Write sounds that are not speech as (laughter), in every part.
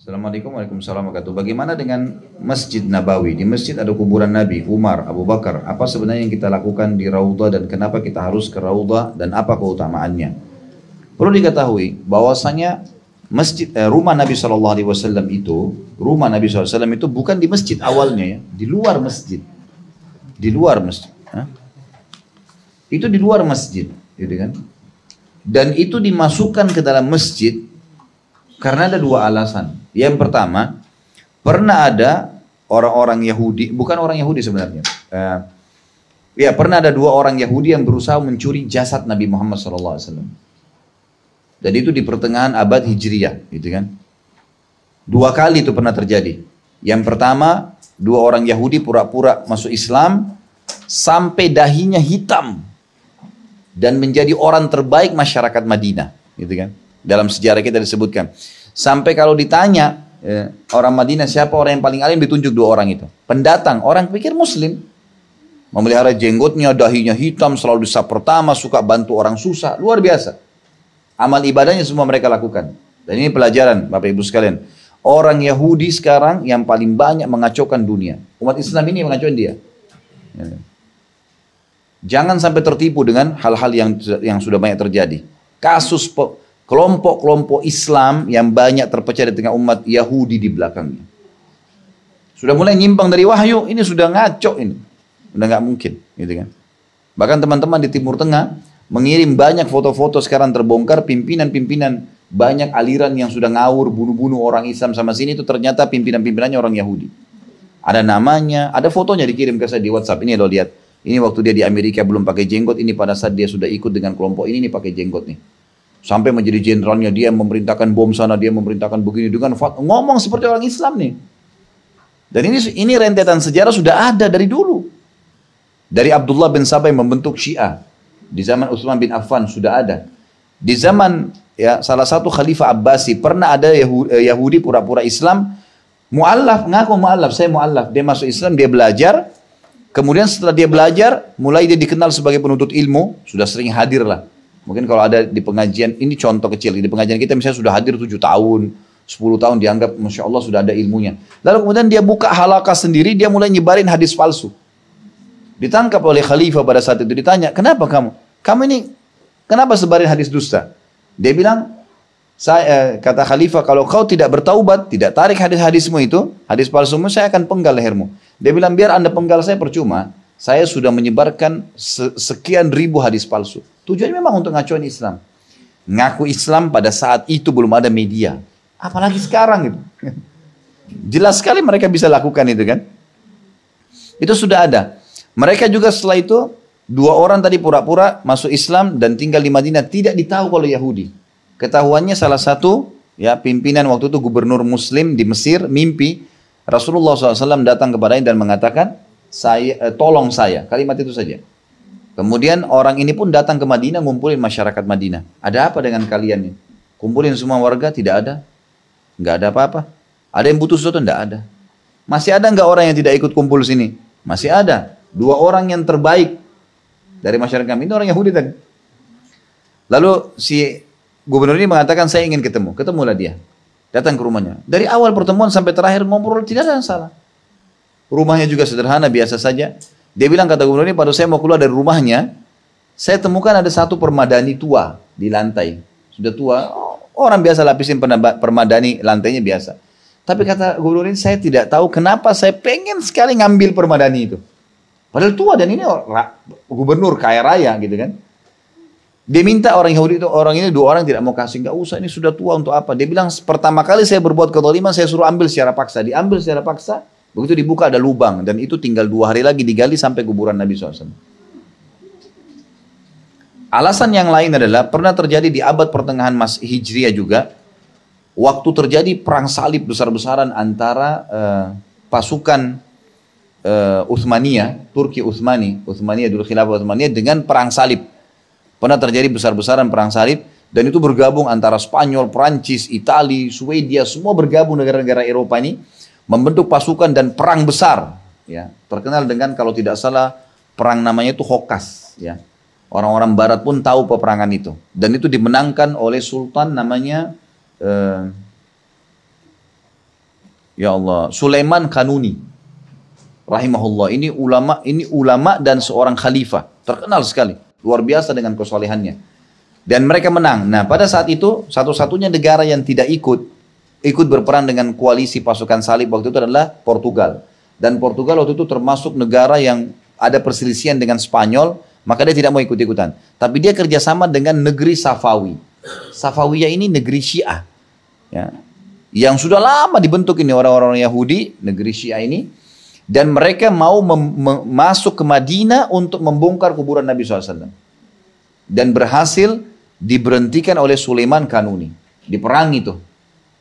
Assalamualaikum warahmatullahi wabarakatuh. Bagaimana dengan Masjid Nabawi? Di masjid ada kuburan Nabi, Umar, Abu Bakar. Apa sebenarnya yang kita lakukan di Rauda dan kenapa kita harus ke Rauda dan apa keutamaannya? Perlu diketahui bahwasanya masjid eh, rumah Nabi Shallallahu Alaihi Wasallam itu rumah Nabi SAW itu bukan di masjid awalnya ya, di luar masjid, di luar masjid. Hah? Itu di luar masjid, gitu kan? Dan itu dimasukkan ke dalam masjid karena ada dua alasan. Yang pertama, pernah ada orang-orang Yahudi, bukan orang Yahudi sebenarnya. Uh, ya, pernah ada dua orang Yahudi yang berusaha mencuri jasad Nabi Muhammad SAW. Dan itu di pertengahan abad Hijriah, gitu kan? Dua kali itu pernah terjadi. Yang pertama, dua orang Yahudi pura-pura masuk Islam sampai dahinya hitam dan menjadi orang terbaik masyarakat Madinah, gitu kan? Dalam sejarah kita disebutkan. Sampai kalau ditanya eh, orang Madinah siapa orang yang paling alim ditunjuk dua orang itu. Pendatang, orang pikir muslim. Memelihara jenggotnya, dahinya hitam, selalu bisa pertama, suka bantu orang susah, luar biasa. Amal ibadahnya semua mereka lakukan. Dan ini pelajaran Bapak Ibu sekalian. Orang Yahudi sekarang yang paling banyak mengacaukan dunia. Umat Islam ini yang mengacaukan dia. Ya. Jangan sampai tertipu dengan hal-hal yang yang sudah banyak terjadi. Kasus kelompok-kelompok Islam yang banyak terpecah di tengah umat Yahudi di belakangnya. Sudah mulai nyimpang dari wahyu, ini sudah ngaco ini. sudah nggak mungkin, gitu kan. Bahkan teman-teman di Timur Tengah mengirim banyak foto-foto sekarang terbongkar pimpinan-pimpinan banyak aliran yang sudah ngawur bunuh-bunuh orang Islam sama sini itu ternyata pimpinan-pimpinannya orang Yahudi. Ada namanya, ada fotonya dikirim ke saya di WhatsApp. Ini lo lihat. Ini waktu dia di Amerika belum pakai jenggot, ini pada saat dia sudah ikut dengan kelompok ini, ini pakai jenggot nih. Sampai menjadi jenderalnya, dia memerintahkan bom sana, dia memerintahkan begini dengan ngomong seperti orang Islam nih. Dan ini ini rentetan sejarah sudah ada dari dulu. Dari Abdullah bin Sabah yang membentuk Syiah. Di zaman Utsman bin Affan sudah ada. Di zaman ya salah satu khalifah Abbasi pernah ada eh, Yahudi pura-pura Islam mualaf ngaku mualaf saya mualaf dia masuk Islam dia belajar Kemudian setelah dia belajar, mulai dia dikenal sebagai penuntut ilmu, sudah sering hadir lah. Mungkin kalau ada di pengajian, ini contoh kecil, di pengajian kita misalnya sudah hadir 7 tahun, 10 tahun dianggap Masya Allah sudah ada ilmunya. Lalu kemudian dia buka halakah sendiri, dia mulai nyebarin hadis palsu. Ditangkap oleh khalifah pada saat itu, ditanya, kenapa kamu? Kamu ini, kenapa sebarin hadis dusta? Dia bilang, saya eh, kata khalifah kalau kau tidak bertaubat, tidak tarik hadis-hadismu itu, hadis palsumu saya akan penggal lehermu. Dia bilang biar Anda penggal saya percuma. Saya sudah menyebarkan sekian ribu hadis palsu. Tujuannya memang untuk ngacuan Islam. Ngaku Islam pada saat itu belum ada media. Apalagi sekarang gitu. (laughs) Jelas sekali mereka bisa lakukan itu kan. Itu sudah ada. Mereka juga setelah itu dua orang tadi pura-pura masuk Islam dan tinggal di Madinah tidak ditahu kalau Yahudi. Ketahuannya salah satu ya pimpinan waktu itu gubernur muslim di Mesir mimpi Rasulullah SAW datang kepadanya dan mengatakan saya eh, tolong saya kalimat itu saja kemudian orang ini pun datang ke Madinah ngumpulin masyarakat Madinah ada apa dengan kalian ini kumpulin semua warga tidak ada nggak ada apa-apa ada yang butuh sesuatu tidak ada masih ada nggak orang yang tidak ikut kumpul sini masih ada dua orang yang terbaik dari masyarakat kami itu orang Yahudi tadi lalu si Gubernur ini mengatakan saya ingin ketemu, ketemulah dia. Datang ke rumahnya. Dari awal pertemuan sampai terakhir ngobrol tidak ada yang salah. Rumahnya juga sederhana, biasa saja. Dia bilang kata gubernur ini pada saya mau keluar dari rumahnya, saya temukan ada satu permadani tua di lantai. Sudah tua, orang biasa lapisin permadani lantainya biasa. Tapi kata gubernur ini saya tidak tahu kenapa saya pengen sekali ngambil permadani itu. Padahal tua dan ini gubernur kaya raya gitu kan. Dia minta orang Yahudi itu, orang ini dua orang tidak mau kasih. Gak usah, ini sudah tua untuk apa? Dia bilang, pertama kali saya berbuat kezaliman, saya suruh ambil secara paksa. Diambil secara paksa, begitu dibuka ada lubang. Dan itu tinggal dua hari lagi digali sampai kuburan Nabi SAW. Alasan yang lain adalah, pernah terjadi di abad pertengahan Mas Hijriah juga, waktu terjadi perang salib besar-besaran antara uh, pasukan uh, eh, Uthmaniyah, Turki Uthmani, Uthmaniyah dulu khilafah Uthmaniyah dengan perang salib Pernah terjadi besar-besaran perang salib dan itu bergabung antara Spanyol, Perancis, Italia, Swedia, semua bergabung negara-negara Eropa ini membentuk pasukan dan perang besar ya. Terkenal dengan kalau tidak salah perang namanya itu Hokas ya. Orang-orang barat pun tahu peperangan itu dan itu dimenangkan oleh sultan namanya eh, ya Allah, Sulaiman Kanuni. Rahimahullah. Ini ulama, ini ulama dan seorang khalifah. Terkenal sekali luar biasa dengan kesolehannya. Dan mereka menang. Nah pada saat itu satu-satunya negara yang tidak ikut ikut berperan dengan koalisi pasukan salib waktu itu adalah Portugal. Dan Portugal waktu itu termasuk negara yang ada perselisihan dengan Spanyol, maka dia tidak mau ikut-ikutan. Tapi dia kerjasama dengan negeri Safawi. Safawiyah ini negeri Syiah. Ya. Yang sudah lama dibentuk ini orang-orang Yahudi, negeri Syiah ini dan mereka mau masuk ke Madinah untuk membongkar kuburan Nabi SAW. Dan berhasil diberhentikan oleh Sulaiman Kanuni. Diperangi tuh.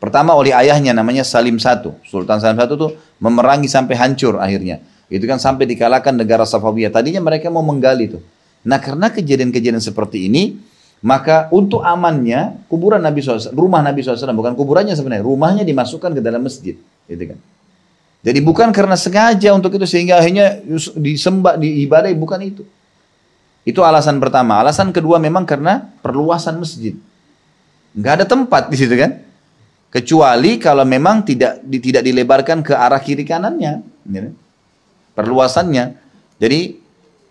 Pertama oleh ayahnya namanya Salim I. Sultan Salim I tuh memerangi sampai hancur akhirnya. Itu kan sampai dikalahkan negara Safawiyah. Tadinya mereka mau menggali tuh. Nah karena kejadian-kejadian seperti ini, maka untuk amannya kuburan Nabi SAW, rumah Nabi SAW, bukan kuburannya sebenarnya, rumahnya dimasukkan ke dalam masjid. Gitu kan. Jadi bukan karena sengaja untuk itu sehingga akhirnya disembah diibadai bukan itu. Itu alasan pertama. Alasan kedua memang karena perluasan masjid. Nggak ada tempat di situ kan? Kecuali kalau memang tidak tidak dilebarkan ke arah kiri kanannya, ya kan? perluasannya. Jadi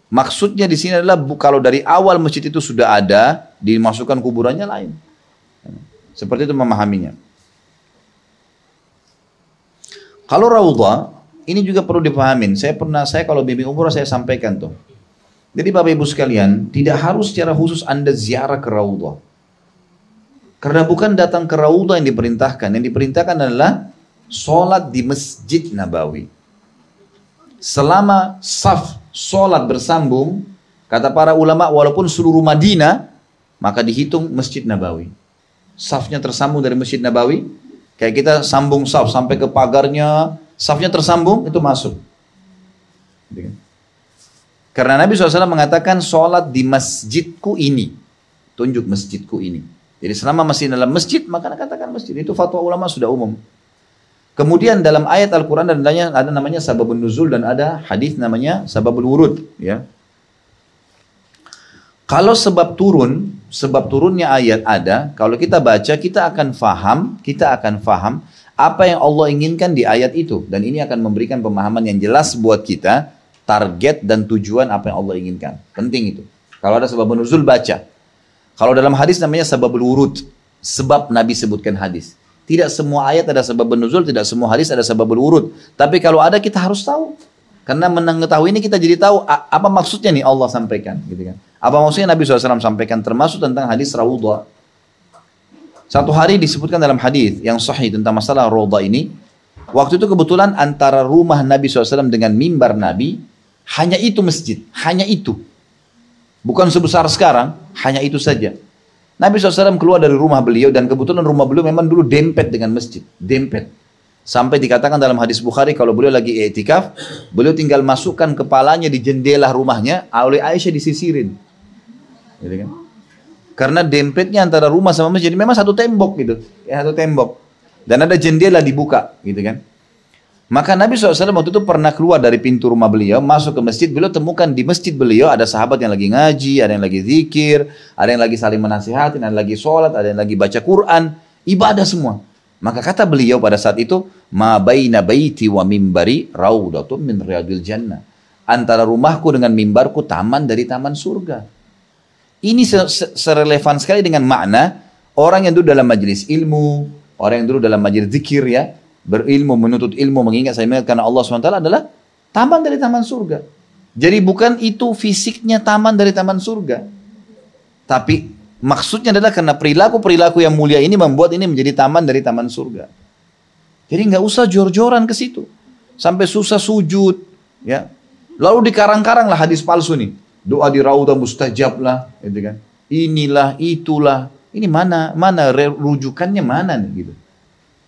maksudnya di sini adalah kalau dari awal masjid itu sudah ada, dimasukkan kuburannya lain. Ya kan? Seperti itu memahaminya. Kalau raudha, ini juga perlu dipahamin. Saya pernah, saya kalau bimbing umroh saya sampaikan tuh. Jadi Bapak Ibu sekalian, tidak harus secara khusus Anda ziarah ke raudha. Karena bukan datang ke raudha yang diperintahkan. Yang diperintahkan adalah sholat di Masjid Nabawi. Selama saf sholat bersambung, kata para ulama walaupun seluruh Madinah, maka dihitung Masjid Nabawi. Safnya tersambung dari Masjid Nabawi, Kayak kita sambung saf sampai ke pagarnya, safnya tersambung, itu masuk. Karena Nabi SAW mengatakan sholat di masjidku ini. Tunjuk masjidku ini. Jadi selama masih dalam masjid, maka katakan masjid. Itu fatwa ulama sudah umum. Kemudian dalam ayat Al-Quran dan adanya, ada namanya sababun nuzul dan ada hadis namanya sababul wurud. Ya. Kalau sebab turun, sebab turunnya ayat ada, kalau kita baca kita akan faham, kita akan faham apa yang Allah inginkan di ayat itu dan ini akan memberikan pemahaman yang jelas buat kita target dan tujuan apa yang Allah inginkan. Penting itu. Kalau ada sebab nuzul baca. Kalau dalam hadis namanya sebab berurut, Sebab Nabi sebutkan hadis. Tidak semua ayat ada sebab nuzul, tidak semua hadis ada sebab berurut. Tapi kalau ada kita harus tahu. Karena mengetahui ini kita jadi tahu apa maksudnya nih Allah sampaikan, gitu kan? Apa maksudnya Nabi SAW sampaikan termasuk tentang hadis Rawdah. Satu hari disebutkan dalam hadis yang sahih tentang masalah Rawdah ini. Waktu itu kebetulan antara rumah Nabi SAW dengan mimbar Nabi hanya itu masjid, hanya itu. Bukan sebesar sekarang, hanya itu saja. Nabi SAW keluar dari rumah beliau dan kebetulan rumah beliau memang dulu dempet dengan masjid, dempet. Sampai dikatakan dalam hadis Bukhari kalau beliau lagi etikaf, beliau tinggal masukkan kepalanya di jendela rumahnya, oleh Aisyah disisirin. Gitu kan? Karena dempetnya antara rumah sama masjid, jadi memang satu tembok gitu, ya, satu tembok. Dan ada jendela dibuka, gitu kan. Maka Nabi SAW waktu itu pernah keluar dari pintu rumah beliau, masuk ke masjid, beliau temukan di masjid beliau ada sahabat yang lagi ngaji, ada yang lagi zikir, ada yang lagi saling menasihati, ada yang lagi sholat, ada yang lagi baca Quran, ibadah semua. Maka kata beliau pada saat itu, ma baina baiti wa mimbari raudatun min riyadil jannah. Antara rumahku dengan mimbarku taman dari taman surga. Ini serelevan sekali dengan makna orang yang duduk dalam majelis ilmu, orang yang duduk dalam majelis zikir ya, berilmu, menuntut ilmu, mengingat saya karena Allah SWT adalah taman dari taman surga. Jadi bukan itu fisiknya taman dari taman surga. Tapi maksudnya adalah karena perilaku-perilaku yang mulia ini membuat ini menjadi taman dari taman surga. Jadi nggak usah jor-joran ke situ. Sampai susah sujud. ya. Lalu dikarang-karang lah hadis palsu nih. Doa di rauda mustajab lah. Gitu kan. Inilah, itulah. Ini mana, mana rujukannya mana nih gitu.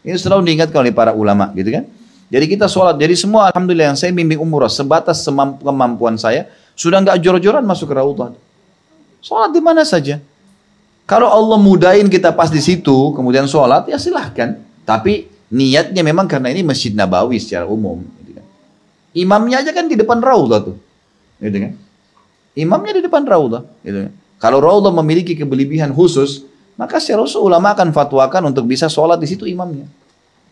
Ini selalu diingatkan oleh para ulama gitu kan. Jadi kita sholat. Jadi semua alhamdulillah yang saya bimbing umroh sebatas kemampuan saya sudah nggak jor-joran masuk ke rautan. Sholat di mana saja. Kalau Allah mudain kita pas di situ, kemudian sholat, ya silahkan. Tapi Niatnya memang karena ini Masjid Nabawi secara umum. Gitu kan. Imamnya aja kan di depan Raudah tuh. Gitu kan. Imamnya di depan Raudah. Gitu kan. Kalau Raudah memiliki kebelibihan khusus, maka secara ulama akan fatwakan untuk bisa sholat di situ imamnya.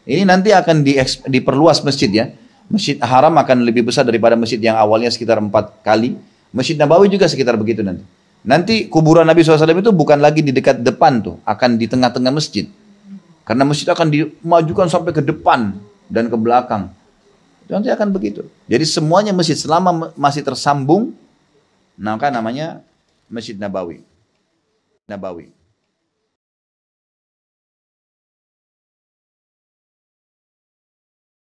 Ini nanti akan di, diperluas masjid ya. Masjid Haram akan lebih besar daripada masjid yang awalnya sekitar empat kali. Masjid Nabawi juga sekitar begitu nanti. Nanti kuburan Nabi SAW itu bukan lagi di dekat depan tuh, akan di tengah-tengah masjid. Karena masjid akan dimajukan sampai ke depan dan ke belakang. Nanti akan begitu. Jadi semuanya masjid selama masih tersambung, maka namanya Masjid Nabawi. Nabawi.